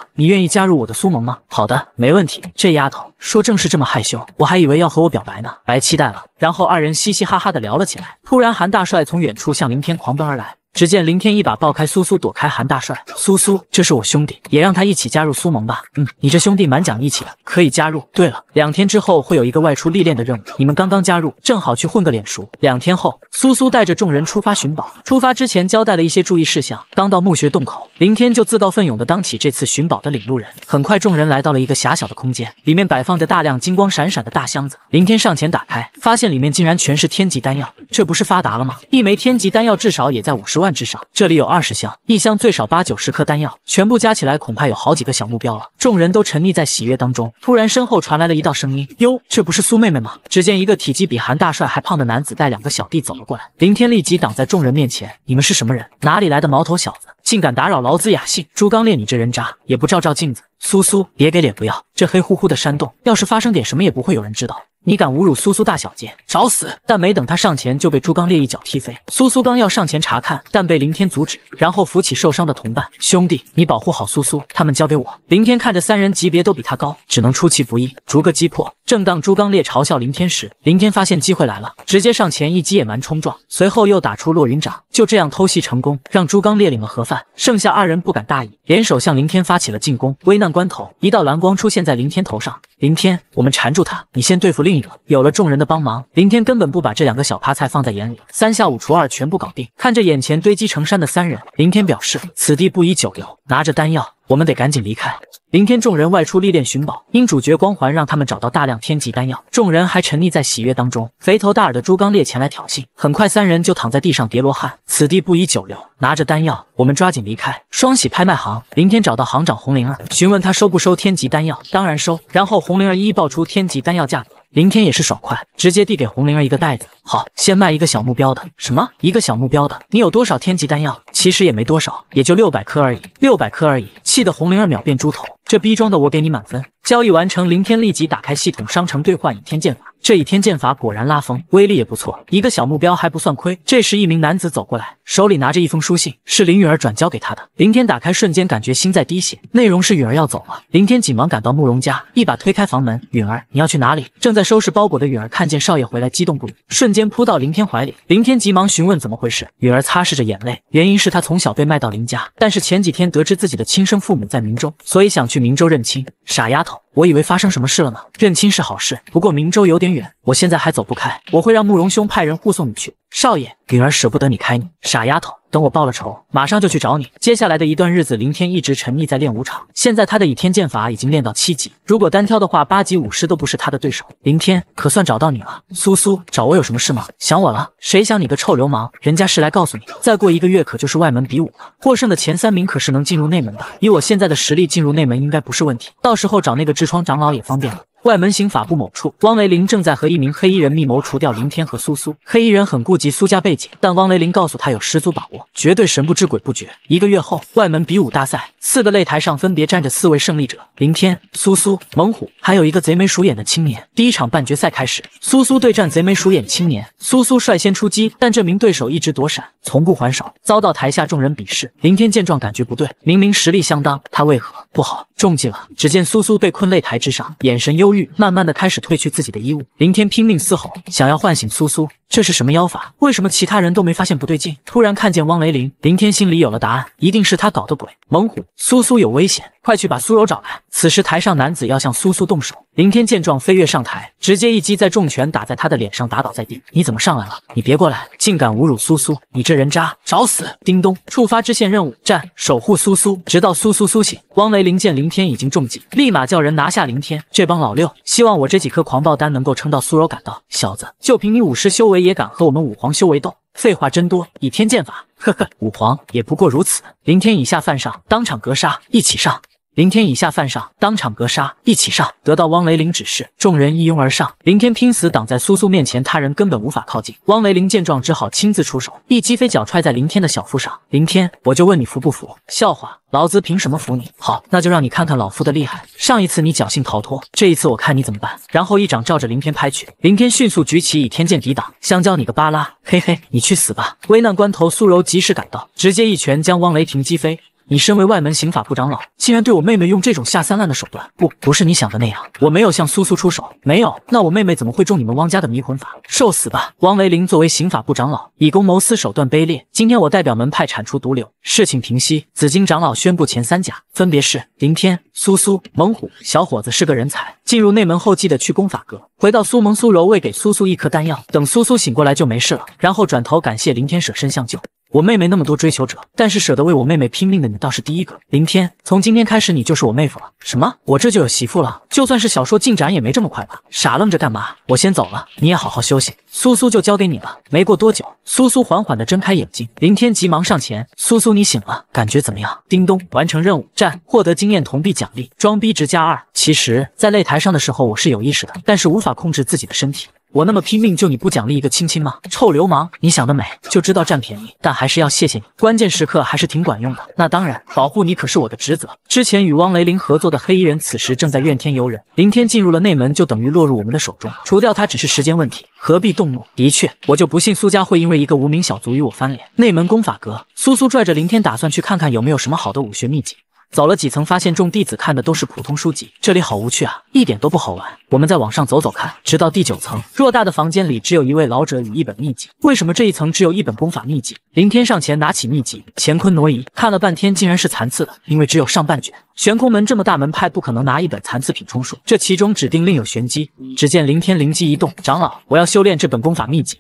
你愿意加入我的苏萌吗？好的，没问题。这丫头说正事这么害羞，我还以为要和我表白呢，白期待了。然后二人嘻嘻哈哈的聊了起来。突然，韩大帅从远处向林天狂奔而来。只见林天一把抱开苏苏，躲开韩大帅。苏苏，这是我兄弟，也让他一起加入苏盟吧。嗯，你这兄弟蛮讲义气的，可以加入。对了，两天之后会有一个外出历练的任务，你们刚刚加入，正好去混个脸熟。两天后，苏苏带着众人出发寻宝。出发之前交代了一些注意事项。刚到墓穴洞口，林天就自告奋勇的当起这次寻宝的领路人。很快，众人来到了一个狭小的空间，里面摆放着大量金光闪闪的大箱子。林天上前打开，发现里面竟然全是天级丹药，这不是发达了吗？一枚天级丹药至少也在五十。万之上，这里有二十箱，一箱最少八九十颗丹药，全部加起来恐怕有好几个小目标了。众人都沉溺在喜悦当中，突然身后传来了一道声音：“哟，这不是苏妹妹吗？”只见一个体积比韩大帅还胖的男子带两个小弟走了过来，林天立即挡在众人面前：“你们是什么人？哪里来的毛头小子，竟敢打扰老子雅兴？”朱刚烈，你这人渣，也不照照镜子！苏苏，别给脸不要，这黑乎乎的山洞，要是发生点什么，也不会有人知道。你敢侮辱苏苏大小姐，找死！但没等他上前，就被朱刚烈一脚踢飞。苏苏刚要上前查看，但被林天阻止，然后扶起受伤的同伴。兄弟，你保护好苏苏，他们交给我。林天看着三人级别都比他高，只能出其不意，逐个击破。正当朱刚烈嘲笑林天时，林天发现机会来了，直接上前一击野蛮冲撞，随后又打出落云掌，就这样偷袭成功，让朱刚烈领了盒饭。剩下二人不敢大意，联手向林天发起了进攻。危难关头，一道蓝光出现在林天头上。林天，我们缠住他，你先对付另。有了众人的帮忙，林天根本不把这两个小趴菜放在眼里，三下五除二全部搞定。看着眼前堆积成山的三人，林天表示此地不宜久留，拿着丹药，我们得赶紧离开。林天众人外出历练寻宝，因主角光环让他们找到大量天级丹药，众人还沉溺在喜悦当中。肥头大耳的朱刚烈前来挑衅，很快三人就躺在地上叠罗汉。此地不宜久留，拿着丹药，我们抓紧离开。双喜拍卖行，林天找到行长红灵儿询问他收不收天级丹药，当然收，然后红灵儿一一报出天级丹药价格。林天也是爽快，直接递给红灵儿一个袋子。好，先卖一个小目标的。什么？一个小目标的？你有多少天级丹药？其实也没多少，也就六百颗而已。六百颗而已！气得红灵儿秒变猪头。这逼装的，我给你满分。交易完成，林天立即打开系统商城兑换倚天剑法。这倚天剑法果然拉风，威力也不错。一个小目标还不算亏。这时，一名男子走过来。手里拿着一封书信，是林允儿转交给他的。林天打开瞬间，感觉心在滴血。内容是允儿要走了。林天紧忙赶到慕容家，一把推开房门：“允儿，你要去哪里？”正在收拾包裹的允儿看见少爷回来，激动不已，瞬间扑到林天怀里。林天急忙询问怎么回事。允儿擦拭着眼泪，原因是她从小被卖到林家，但是前几天得知自己的亲生父母在明州，所以想去明州认亲。傻丫头，我以为发生什么事了呢。认亲是好事，不过明州有点远。我现在还走不开，我会让慕容兄派人护送你去。少爷，女儿舍不得你开你，傻丫头，等我报了仇，马上就去找你。接下来的一段日子，林天一直沉溺在练武场。现在他的倚天剑法已经练到七级，如果单挑的话，八级武师都不是他的对手。林天，可算找到你了。苏苏，找我有什么事吗？想我了？谁想你个臭流氓？人家是来告诉你，再过一个月可就是外门比武了，获胜的前三名可是能进入内门的。以我现在的实力，进入内门应该不是问题。到时候找那个痔疮长老也方便了。外门刑法部某处，汪雷凌正在和一名黑衣人密谋除掉林天和苏苏。黑衣人很顾及苏家背景，但汪雷凌告诉他有十足把握，绝对神不知鬼不觉。一个月后，外门比武大赛，四个擂台上分别站着四位胜利者：林天、苏苏、猛虎，还有一个贼眉鼠眼的青年。第一场半决赛开始，苏苏对战贼眉鼠眼青年。苏苏率先出击，但这名对手一直躲闪，从不还手，遭到台下众人鄙视。林天见状，感觉不对，明明实力相当，他为何不好中计了？只见苏苏被困擂台之上，眼神幽。慢慢的开始褪去自己的衣物，林天拼命嘶吼，想要唤醒苏苏。这是什么妖法？为什么其他人都没发现不对劲？突然看见汪雷林，林天心里有了答案，一定是他搞的鬼。猛虎，苏苏有危险，快去把苏柔找来。此时台上男子要向苏苏动手。林天见状，飞跃上台，直接一击在重拳打在他的脸上，打倒在地。你怎么上来了？你别过来！竟敢侮辱苏苏，你这人渣，找死！叮咚，触发支线任务：战守护苏苏，直到苏苏苏醒。汪雷灵见林天已经中计，立马叫人拿下林天。这帮老六，希望我这几颗狂暴丹能够撑到苏柔赶到。小子，就凭你武师修为也敢和我们五皇修为斗？废话真多！以天剑法，呵呵，五皇也不过如此。林天以下犯上，当场格杀，一起上！林天以下犯上，当场格杀，一起上！得到汪雷凌指示，众人一拥而上。林天拼死挡在苏苏面前，他人根本无法靠近。汪雷凌见状，只好亲自出手，一击飞脚踹在林天的小腹上。林天，我就问你服不服？笑话，老子凭什么服你？好，那就让你看看老夫的厉害。上一次你侥幸逃脱，这一次我看你怎么办。然后一掌照着林天拍去，林天迅速举起倚天剑抵挡。香蕉你个巴拉，嘿嘿，你去死吧！危难关头，苏柔及时赶到，直接一拳将汪雷霆击飞。你身为外门刑法部长老，竟然对我妹妹用这种下三滥的手段！不，不是你想的那样，我没有向苏苏出手，没有。那我妹妹怎么会中你们汪家的迷魂法？受死吧！汪雷凌作为刑法部长老，以公谋私手段卑劣。今天我代表门派铲除毒瘤。事情平息，紫金长老宣布前三甲分别是林天、苏苏、猛虎。小伙子是个人才。进入内门后，记得去功法阁。回到苏蒙苏柔，喂给苏苏一颗丹药，等苏苏醒过来就没事了。然后转头感谢林天舍身相救。我妹妹那么多追求者，但是舍得为我妹妹拼命的你倒是第一个。林天，从今天开始你就是我妹夫了。什么？我这就有媳妇了？就算是小说进展也没这么快吧？傻愣着干嘛？我先走了，你也好好休息。苏苏就交给你了。没过多久，苏苏缓缓的睁开眼睛，林天急忙上前：“苏苏，你醒了，感觉怎么样？”叮咚，完成任务战，获得经验铜币奖励，装逼值加二。其实，在擂台上的时候我是有意识的，但是无法控制自己的身体。我那么拼命救你，不奖励一个亲亲吗？臭流氓，你想得美，就知道占便宜。但还是要谢谢你，关键时刻还是挺管用的。那当然，保护你可是我的职责。之前与汪雷林合作的黑衣人此时正在怨天尤人。林天进入了内门，就等于落入我们的手中，除掉他只是时间问题。何必动怒？的确，我就不信苏家会因为一个无名小卒与我翻脸。内门功法阁，苏苏拽着林天，打算去看看有没有什么好的武学秘籍。走了几层，发现众弟子看的都是普通书籍，这里好无趣啊，一点都不好玩。我们再往上走走看，直到第九层，偌大的房间里只有一位老者与一本秘籍。为什么这一层只有一本功法秘籍？林天上前拿起秘籍《乾坤挪移》，看了半天，竟然是残次的，因为只有上半卷。悬空门这么大门派，不可能拿一本残次品充数，这其中指定另有玄机。只见林天灵机一动，长老，我要修炼这本功法秘籍。